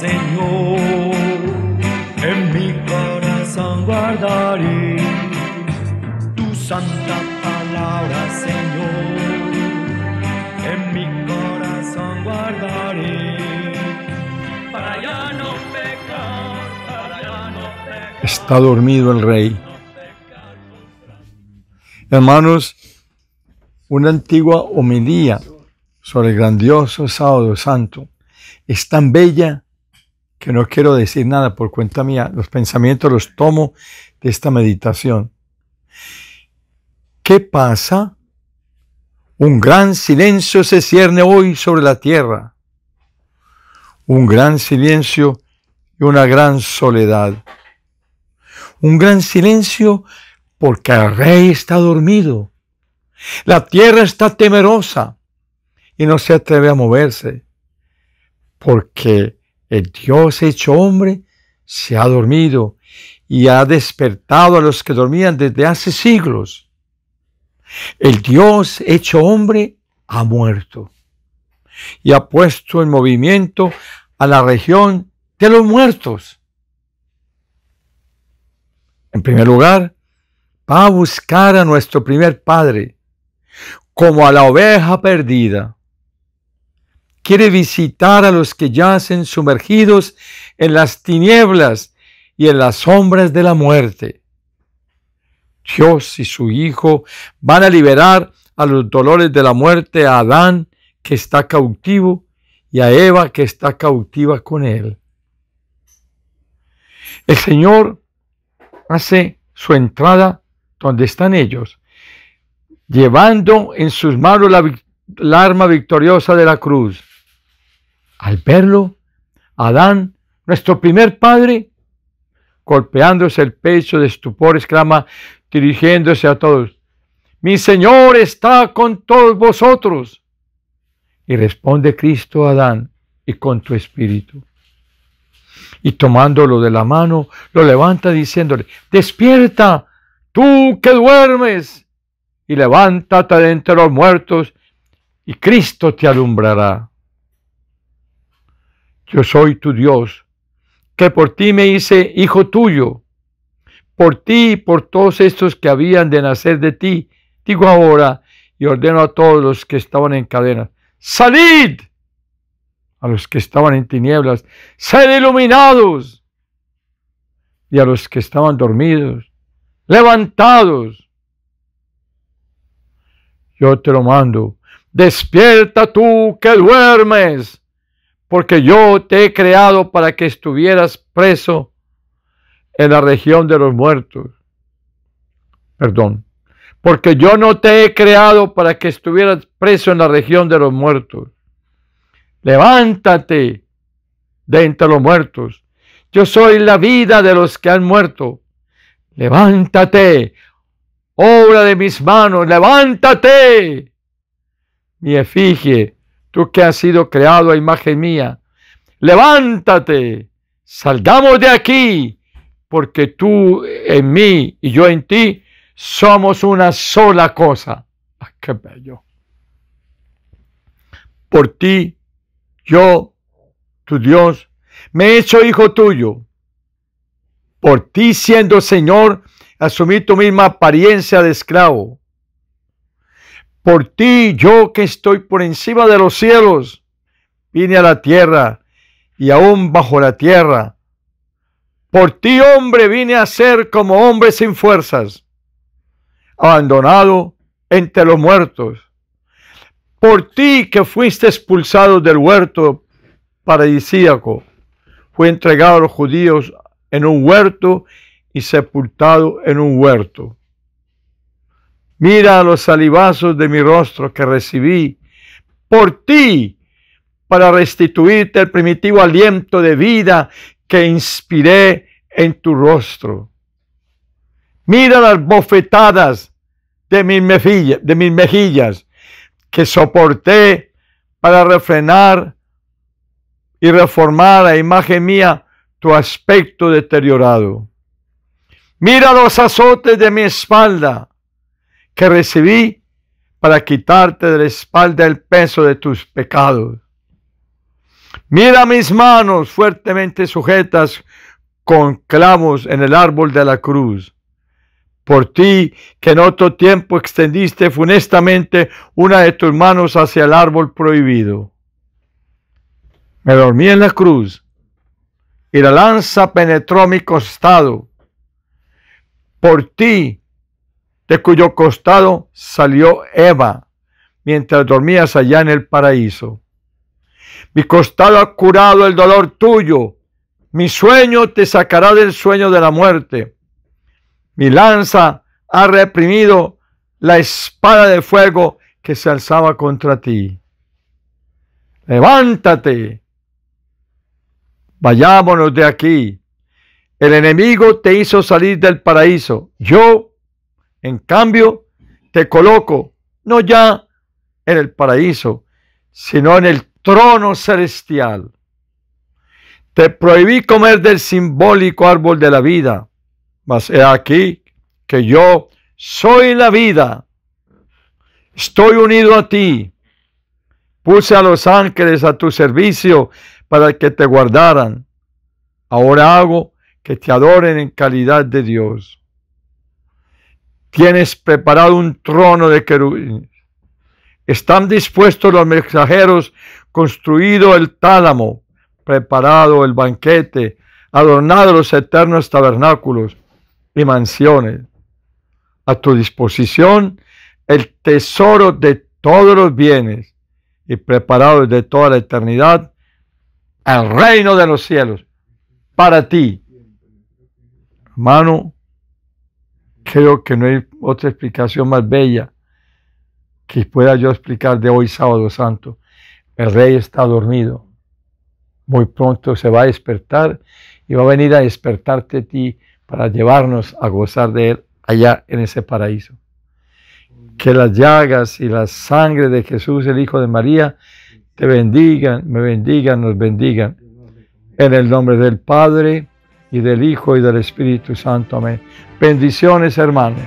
Señor, en mi corazón guardaré tu santa palabra, Señor, en mi corazón guardaré para ya no pecar, para ya no pecar. Está dormido el rey. Hermanos, una antigua homilía sobre el grandioso sábado santo es tan bella que no quiero decir nada por cuenta mía, los pensamientos los tomo de esta meditación. ¿Qué pasa? Un gran silencio se cierne hoy sobre la tierra. Un gran silencio y una gran soledad. Un gran silencio porque el rey está dormido. La tierra está temerosa y no se atreve a moverse porque el Dios hecho hombre se ha dormido y ha despertado a los que dormían desde hace siglos. El Dios hecho hombre ha muerto y ha puesto en movimiento a la región de los muertos. En primer lugar, va a buscar a nuestro primer padre, como a la oveja perdida quiere visitar a los que yacen sumergidos en las tinieblas y en las sombras de la muerte. Dios y su Hijo van a liberar a los dolores de la muerte a Adán que está cautivo y a Eva que está cautiva con él. El Señor hace su entrada donde están ellos, llevando en sus manos la, arma victoriosa de la cruz. Al verlo, Adán, nuestro primer padre, golpeándose el pecho de estupor, exclama, dirigiéndose a todos, mi Señor está con todos vosotros. Y responde Cristo a Adán, y con tu espíritu. Y tomándolo de la mano, lo levanta diciéndole, despierta, tú que duermes, y levántate de entre los muertos, y Cristo te alumbrará yo soy tu Dios, que por ti me hice hijo tuyo, por ti y por todos estos que habían de nacer de ti, digo ahora, y ordeno a todos los que estaban en cadena salid a los que estaban en tinieblas, sed iluminados, y a los que estaban dormidos, levantados. Yo te lo mando, despierta tú que duermes porque yo te he creado para que estuvieras preso en la región de los muertos. Perdón. Porque yo no te he creado para que estuvieras preso en la región de los muertos. Levántate de entre los muertos. Yo soy la vida de los que han muerto. Levántate, obra de mis manos, levántate. Mi efigie tú que has sido creado a imagen mía, levántate, salgamos de aquí, porque tú en mí y yo en ti somos una sola cosa. Ah, qué bello! Por ti, yo, tu Dios, me he hecho hijo tuyo. Por ti, siendo Señor, asumí tu misma apariencia de esclavo por ti, yo que estoy por encima de los cielos, vine a la tierra y aún bajo la tierra. Por ti, hombre, vine a ser como hombre sin fuerzas, abandonado entre los muertos. Por ti que fuiste expulsado del huerto paradisíaco, fue entregado a los judíos en un huerto y sepultado en un huerto. Mira los salivazos de mi rostro que recibí por ti para restituirte el primitivo aliento de vida que inspiré en tu rostro. Mira las bofetadas de mis, mejillas, que soporté para refrenar y reformar a imagen mía tu aspecto deteriorado. Mira los azotes de mi espalda que recibí para quitarte de la espalda el peso de tus pecados. Mira mis manos fuertemente sujetas con clavos en el árbol de la cruz. Por ti, que en otro tiempo extendiste funestamente una de tus manos hacia el árbol prohibido. Me dormí en la cruz y la lanza penetró mi costado. Por ti, de cuyo costado salió Eva mientras dormías allá en el paraíso. Mi costado ha curado el dolor tuyo, mi sueño te sacará del sueño de la muerte. Mi lanza ha reprimido la espada de fuego que se alzaba contra ti. Levántate, vayámonos de aquí. El enemigo te hizo salir del paraíso. Yo en cambio, te coloco no ya en el paraíso, sino en el trono celestial. Te prohibí comer del simbólico árbol de la vida, mas he aquí que yo soy la vida. Estoy unido a ti. Puse a los ángeles a tu servicio para que te guardaran. Ahora hago que te adoren en calidad de Dios tienes preparado un trono de querubines. Están dispuestos los mensajeros, construido el tálamo, preparado el banquete, adornado los eternos tabernáculos y mansiones. A tu disposición el tesoro de todos los bienes y preparado desde toda la eternidad el reino de los cielos para ti. Hermano, creo que no hay otra explicación más bella que pueda yo explicar de hoy sábado santo. El rey está dormido. Muy pronto se va a despertar y va a venir a despertarte a ti para llevarnos a gozar de él allá en ese paraíso. Que las llagas y la sangre de Jesús, el Hijo de María, te bendigan, me bendigan, nos bendigan. En el nombre del Padre, y del Hijo y del Espíritu Santo. Amén. Bendiciones, hermanos.